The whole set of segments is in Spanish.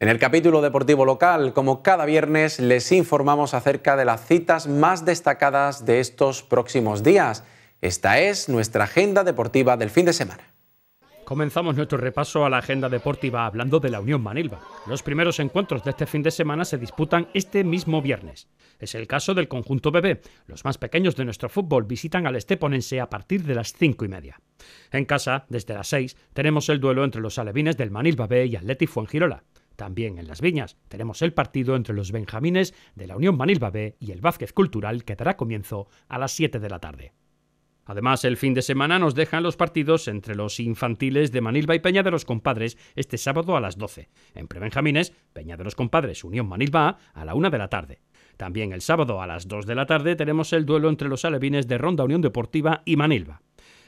En el capítulo deportivo local, como cada viernes, les informamos acerca de las citas más destacadas de estos próximos días. Esta es nuestra agenda deportiva del fin de semana. Comenzamos nuestro repaso a la agenda deportiva hablando de la Unión Manilva. Los primeros encuentros de este fin de semana se disputan este mismo viernes. Es el caso del conjunto bebé. Los más pequeños de nuestro fútbol visitan al Esteponense a partir de las cinco y media. En casa, desde las seis, tenemos el duelo entre los alevines del Manilva B y Atleti Fuengirola también en las viñas. Tenemos el partido entre los Benjamines de la Unión Manilva B y el Vázquez Cultural que dará comienzo a las 7 de la tarde. Además, el fin de semana nos dejan los partidos entre los infantiles de Manilva y Peña de los Compadres este sábado a las 12. En Prebenjamines, Peña de los Compadres, Unión Manilva a, a la 1 de la tarde. También el sábado a las 2 de la tarde tenemos el duelo entre los alevines de Ronda Unión Deportiva y Manilva.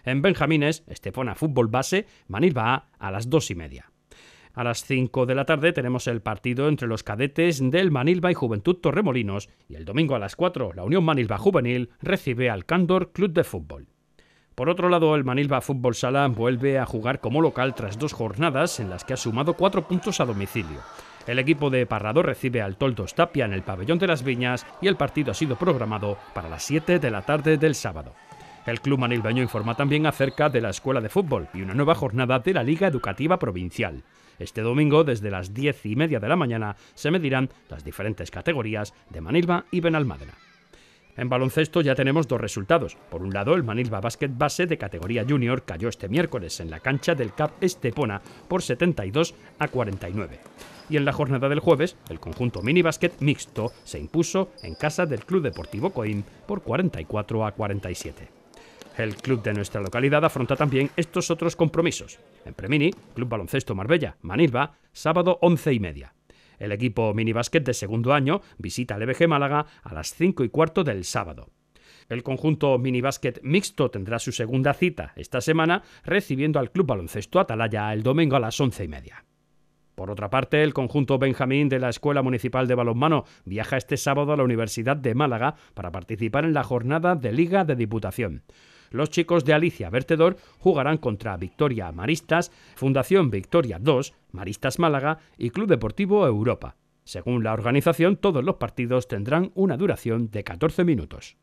En Benjamines, Estefona Fútbol Base, Manilva A a las 2 y media. A las 5 de la tarde tenemos el partido entre los cadetes del Manilva y Juventud Torremolinos y el domingo a las 4 la Unión Manilva Juvenil recibe al Cándor Club de Fútbol. Por otro lado, el Manilva Fútbol Sala vuelve a jugar como local tras dos jornadas en las que ha sumado cuatro puntos a domicilio. El equipo de Parrado recibe al Toldos Tapia en el Pabellón de las Viñas y el partido ha sido programado para las 7 de la tarde del sábado. El club manilbaño informa también acerca de la escuela de fútbol y una nueva jornada de la Liga Educativa Provincial. Este domingo, desde las diez y media de la mañana, se medirán las diferentes categorías de Manilva y Benalmádena. En baloncesto ya tenemos dos resultados. Por un lado, el Manilva Basket Base de categoría Junior cayó este miércoles en la cancha del CAP Estepona por 72 a 49. Y en la jornada del jueves, el conjunto mini mixto se impuso en casa del Club Deportivo Coim por 44 a 47. El club de nuestra localidad afronta también estos otros compromisos. En Premini, Club Baloncesto Marbella, Manilva, sábado 11 y media. El equipo minibásquet de segundo año visita al EBG Málaga a las 5 y cuarto del sábado. El conjunto minibásquet mixto tendrá su segunda cita esta semana, recibiendo al Club Baloncesto Atalaya el domingo a las 11 y media. Por otra parte, el conjunto Benjamín de la Escuela Municipal de Balonmano viaja este sábado a la Universidad de Málaga para participar en la jornada de Liga de Diputación. Los chicos de Alicia Vertedor jugarán contra Victoria Maristas, Fundación Victoria 2, Maristas Málaga y Club Deportivo Europa. Según la organización, todos los partidos tendrán una duración de 14 minutos.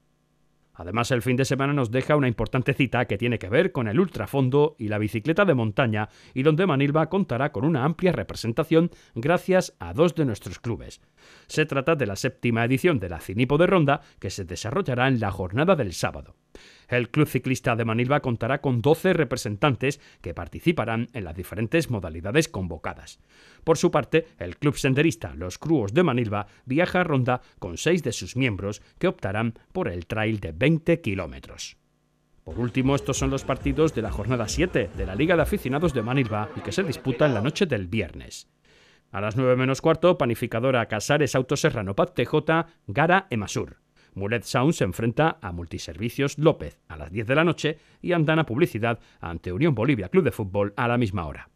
Además, el fin de semana nos deja una importante cita que tiene que ver con el ultrafondo y la bicicleta de montaña, y donde Manilva contará con una amplia representación gracias a dos de nuestros clubes. Se trata de la séptima edición de la Cinipo de Ronda, que se desarrollará en la jornada del sábado. El Club Ciclista de Manilva contará con 12 representantes que participarán en las diferentes modalidades convocadas. Por su parte, el Club Senderista Los Cruos de Manilva viaja a Ronda con seis de sus miembros que optarán por el trail de 20 kilómetros. Por último, estos son los partidos de la jornada 7 de la Liga de Aficionados de Manilva y que se disputa en la noche del viernes. A las 9 menos cuarto, panificadora Casares Autoserrano Paz TJ, Gara Emasur. Mulet Sound se enfrenta a Multiservicios López a las 10 de la noche y Andana Publicidad ante Unión Bolivia Club de Fútbol a la misma hora.